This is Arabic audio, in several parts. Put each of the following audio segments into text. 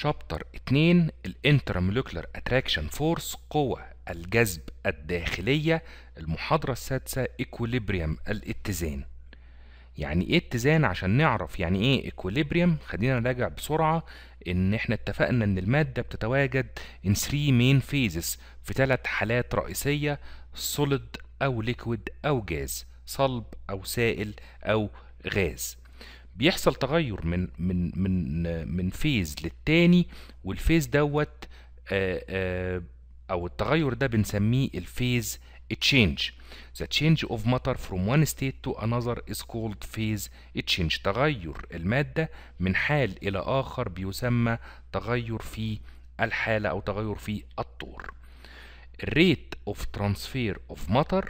شابتر 2 الانترمولكولار اتراكشن فورس قوة الجذب الداخلية المحاضرة السادسة ايكوليبريم الاتزان يعني ايه اتزان عشان نعرف يعني ايه ايكوليبريم خلينا نراجع بسرعة ان احنا اتفقنا ان المادة بتتواجد in 3 مين phases في ثلاث حالات رئيسية solid او liquid او جاز صلب او سائل او غاز بيحصل تغير من من من من فيز للتاني والفيز دوت آه، آه، او التغير ده بنسميه الفيز change the change of matter from one state to another is called phase change تغير المادة من حال إلى آخر بيسمى تغير في الحالة أو تغير في الطور rate of transfer of matter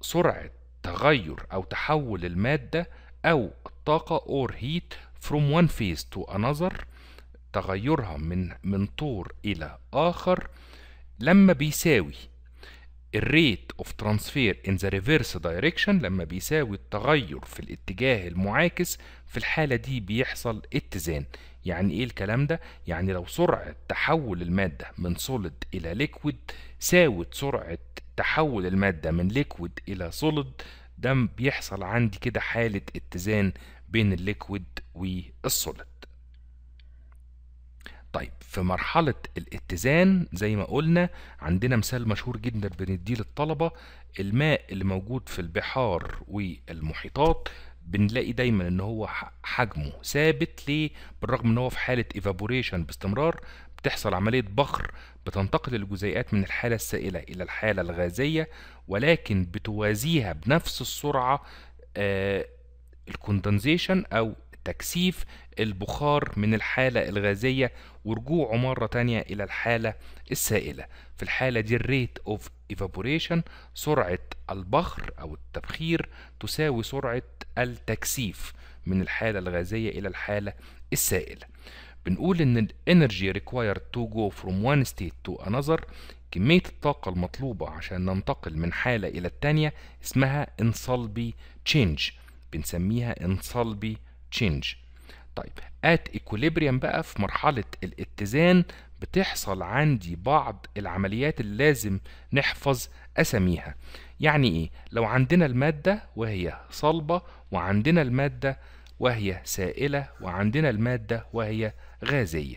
سرعة تغير أو تحول المادة أو الطاقة or heat from one phase to another تغيرها من من طور إلى آخر لما بيساوي الريت اوف ترانسفير ان ذا reverse دايركشن لما بيساوي التغير في الاتجاه المعاكس في الحالة دي بيحصل اتزان يعني ايه الكلام ده؟ يعني لو سرعة تحول المادة من سوليد إلى ليكويد ساوت سرعة تحول المادة من ليكويد إلى سوليد ده بيحصل عندي كده حالة اتزان بين الليكويد والسوليد طيب في مرحلة الاتزان زي ما قلنا عندنا مثال مشهور جدا بنديه للطلبة الماء اللي موجود في البحار والمحيطات بنلاقي دايما ان هو حجمه ثابت ليه بالرغم ان هو في حالة ايفابوريشن باستمرار بتحصل عملية بخر بتنتقل الجزيئات من الحالة السائلة إلى الحالة الغازية ولكن بتوازيها بنفس السرعة آه، الكوندنزيشن أو تكثيف البخار من الحالة الغازية ورجوعه مرة تانية إلى الحالة السائلة في الحالة دي الريت اوف ايفابوريشن سرعة البخر أو التبخير تساوي سرعة التكثيف من الحالة الغازية إلى الحالة السائلة بنقول إن الانرجي required to go from one state to another كمية الطاقة المطلوبة عشان ننتقل من حالة إلى التانية اسمها انصالبي change بنسميها انصلبي تشينج طيب ات ايكوليبريم بقى في مرحله الاتزان بتحصل عندي بعض العمليات اللي لازم نحفظ اساميها يعني ايه لو عندنا الماده وهي صلبه وعندنا الماده وهي سائله وعندنا الماده وهي غازيه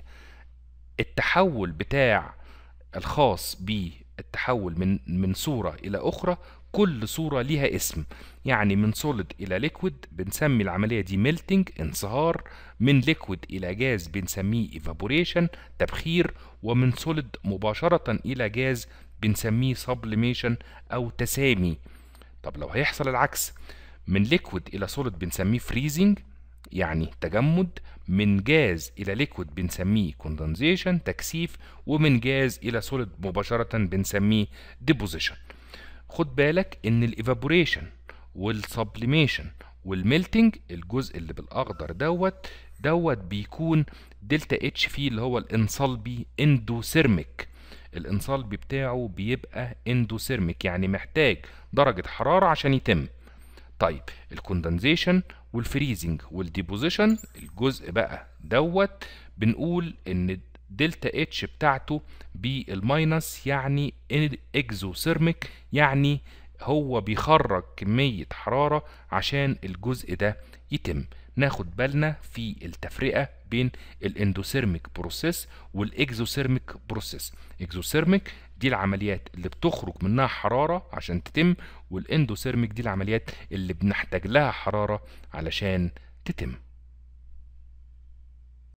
التحول بتاع الخاص ب التحول من من صورة إلى أخرى كل صورة ليها اسم يعني من سوليد إلى ليكويد بنسمي العملية دي ميلتنج انصهار من ليكويد إلى جاز بنسميه ايفابوريشن تبخير ومن سوليد مباشرة إلى جاز بنسميه سبليميشن أو تسامي طب لو هيحصل العكس من ليكويد إلى سوليد بنسميه فريزنج يعني تجمد من جاز إلى ليكويد بنسميه كوندنسيشن تكثيف ومن جاز إلى سوليد مباشرة بنسميه ديبوزيشن خد بالك إن الإيفابوريشن والسبليميشن والميلتنج الجزء اللي بالأخضر دوت دوت بيكون دلتا اتش في اللي هو الانصالبي اندوثيرميك الانصالبي بتاعه بيبقى اندوثيرميك يعني محتاج درجة حرارة عشان يتم طيب الكوندنزيشن والفريزنج والديبوزيشن الجزء بقى دوت بنقول ان دلتا اتش بتاعته بالماينس يعني اكزوثيرميك يعني هو بيخرج كمية حرارة عشان الجزء ده يتم ناخد بالنا في التفرقه بين الاندوثيرميك بروسيس والاكزوثيرميك بروسيس اكزوثيرميك دي العمليات اللي بتخرج منها حراره عشان تتم والاندوثيرميك دي العمليات اللي بنحتاج لها حراره علشان تتم